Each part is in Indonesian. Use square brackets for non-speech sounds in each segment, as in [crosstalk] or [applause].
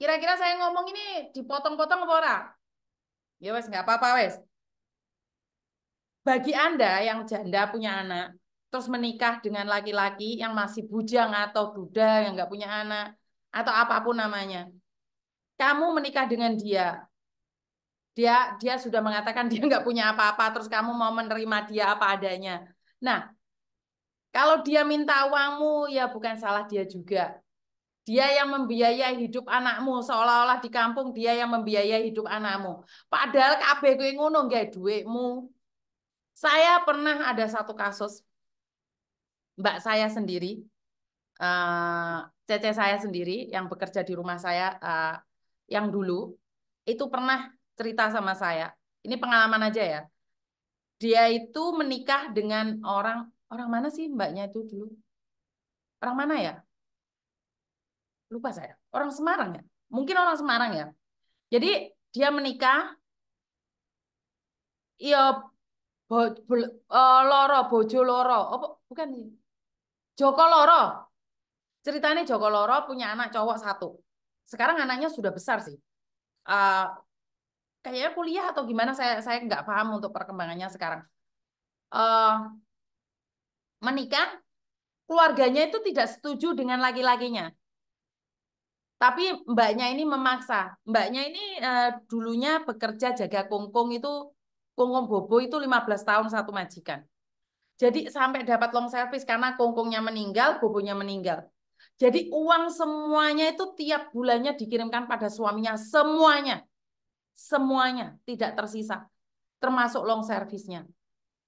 Kira-kira saya ngomong ini dipotong-potong apa ora? Ya wes nggak apa-apa wes. Bagi Anda yang janda punya anak, terus menikah dengan laki-laki yang masih bujang atau duda yang nggak punya anak, atau apapun namanya, kamu menikah dengan dia, dia dia sudah mengatakan dia [laughs] nggak punya apa-apa, terus kamu mau menerima dia apa adanya. Nah, kalau dia minta uangmu, ya bukan salah dia juga. Dia yang membiayai hidup anakmu seolah-olah di kampung dia yang membiayai hidup anakmu. Padahal kabeh kuwi ngono nggae duitmu. Saya pernah ada satu kasus mbak saya sendiri uh, cece saya sendiri yang bekerja di rumah saya uh, yang dulu itu pernah cerita sama saya. Ini pengalaman aja ya. Dia itu menikah dengan orang orang mana sih mbaknya itu dulu? Orang mana ya? lupa saya orang Semarang ya mungkin orang Semarang ya jadi dia menikah iya bo, bo, uh, loro bojo loro oh, bukan Joko loro ceritanya Joko loro punya anak cowok satu sekarang anaknya sudah besar sih uh, kayaknya kuliah atau gimana saya saya nggak paham untuk perkembangannya sekarang uh, menikah keluarganya itu tidak setuju dengan laki-lakinya tapi mbaknya ini memaksa. Mbaknya ini uh, dulunya bekerja jaga kongkong itu kongkong bobo itu 15 tahun satu majikan. Jadi sampai dapat long service karena kongkongnya meninggal, bobonya meninggal. Jadi uang semuanya itu tiap bulannya dikirimkan pada suaminya semuanya. Semuanya tidak tersisa termasuk long service-nya.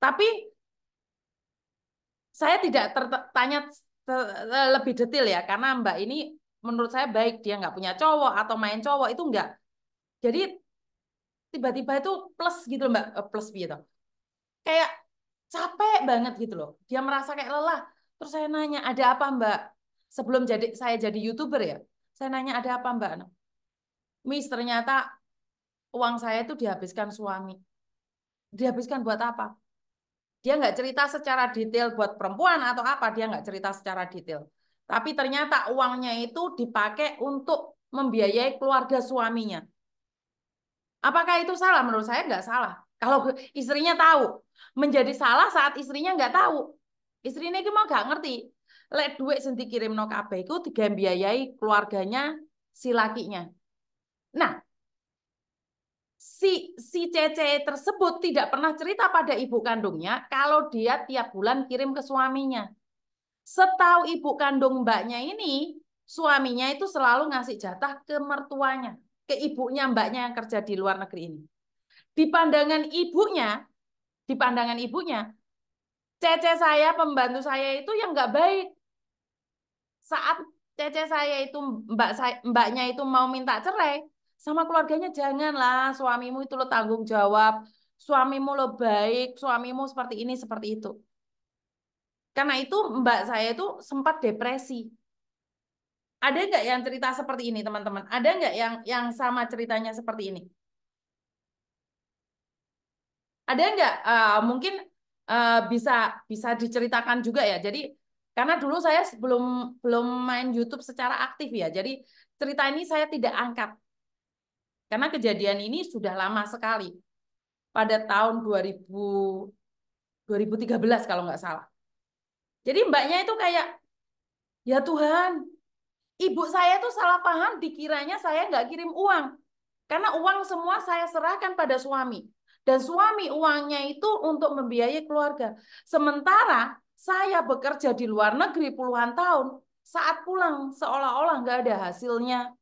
Tapi saya tidak tertanya lebih detail ya karena Mbak ini menurut saya baik dia nggak punya cowok atau main cowok itu nggak jadi tiba-tiba itu plus gitu loh mbak eh, plus gitu kayak capek banget gitu loh dia merasa kayak lelah terus saya nanya ada apa mbak sebelum jadi saya jadi youtuber ya saya nanya ada apa mbak nah, Miss ternyata uang saya itu dihabiskan suami dihabiskan buat apa dia nggak cerita secara detail buat perempuan atau apa dia nggak cerita secara detail tapi ternyata uangnya itu dipakai untuk membiayai keluarga suaminya. Apakah itu salah? Menurut saya nggak salah. Kalau istrinya tahu, menjadi salah saat istrinya nggak tahu. Istrinya itu mau nggak ngerti. Lek duit sendiri kirim no KB itu digambiayai keluarganya si lakinya. Nah, si si Cece tersebut tidak pernah cerita pada ibu kandungnya kalau dia tiap bulan kirim ke suaminya. Setahu ibu kandung mbaknya ini, suaminya itu selalu ngasih jatah ke mertuanya, ke ibunya mbaknya yang kerja di luar negeri ini. Di pandangan ibunya, di pandangan ibunya, cece saya, pembantu saya itu yang nggak baik. Saat cece saya itu mbak saya, mbaknya itu mau minta cerai, sama keluarganya janganlah suamimu itu lo tanggung jawab, suamimu lo baik, suamimu seperti ini seperti itu. Karena itu mbak saya itu sempat depresi. Ada nggak yang cerita seperti ini teman-teman? Ada nggak yang yang sama ceritanya seperti ini? Ada nggak? Uh, mungkin uh, bisa bisa diceritakan juga ya. Jadi karena dulu saya belum belum main YouTube secara aktif ya. Jadi cerita ini saya tidak angkat karena kejadian ini sudah lama sekali pada tahun 2000 2013 kalau nggak salah. Jadi mbaknya itu kayak, ya Tuhan, ibu saya tuh salah paham dikiranya saya nggak kirim uang. Karena uang semua saya serahkan pada suami. Dan suami uangnya itu untuk membiayai keluarga. Sementara saya bekerja di luar negeri puluhan tahun, saat pulang seolah-olah nggak ada hasilnya.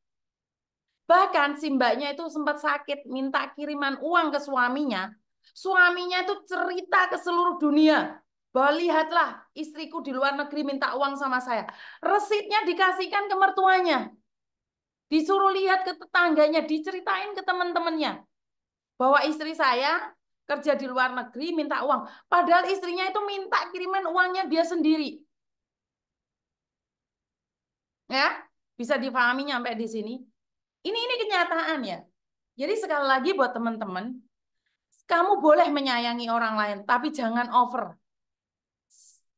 Bahkan si mbaknya itu sempat sakit, minta kiriman uang ke suaminya. Suaminya itu cerita ke seluruh dunia bahwa lihatlah istriku di luar negeri minta uang sama saya. Resitnya dikasihkan ke mertuanya. Disuruh lihat ke tetangganya, diceritain ke teman-temannya. Bahwa istri saya kerja di luar negeri minta uang. Padahal istrinya itu minta kiriman uangnya dia sendiri. Ya, bisa difahami sampai di sini. Ini ini kenyataan ya. Jadi sekali lagi buat teman-teman, kamu boleh menyayangi orang lain, tapi jangan over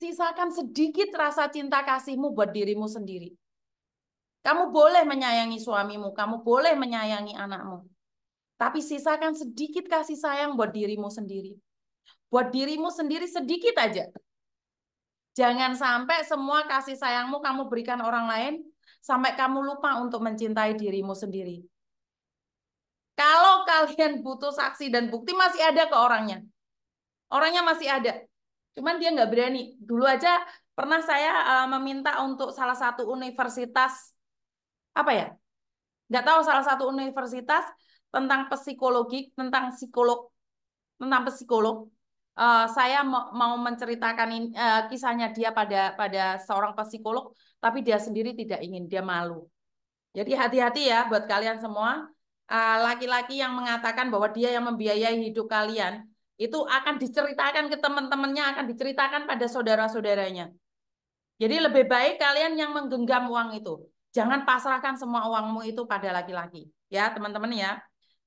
sisakan sedikit rasa cinta kasihmu buat dirimu sendiri. Kamu boleh menyayangi suamimu, kamu boleh menyayangi anakmu. Tapi sisakan sedikit kasih sayang buat dirimu sendiri. Buat dirimu sendiri sedikit aja. Jangan sampai semua kasih sayangmu kamu berikan orang lain, sampai kamu lupa untuk mencintai dirimu sendiri. Kalau kalian butuh saksi dan bukti, masih ada ke orangnya. Orangnya masih ada. Cuman dia nggak berani. Dulu aja pernah saya uh, meminta untuk salah satu universitas apa ya? Nggak tahu salah satu universitas tentang psikologi, tentang psikolog, tentang psikolog. Uh, saya mau menceritakan uh, kisahnya dia pada pada seorang psikolog, tapi dia sendiri tidak ingin, dia malu. Jadi hati-hati ya buat kalian semua laki-laki uh, laki -laki yang mengatakan bahwa dia yang membiayai hidup kalian itu akan diceritakan ke teman-temannya, akan diceritakan pada saudara-saudaranya. Jadi lebih baik kalian yang menggenggam uang itu. Jangan pasrahkan semua uangmu itu pada laki-laki. Ya teman-teman ya.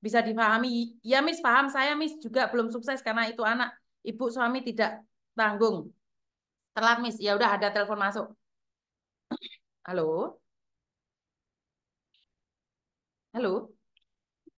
Bisa dipahami. Ya mis paham saya mis juga belum sukses karena itu anak. Ibu suami tidak tanggung. Telat mis. Ya udah ada telepon masuk. Halo? Halo?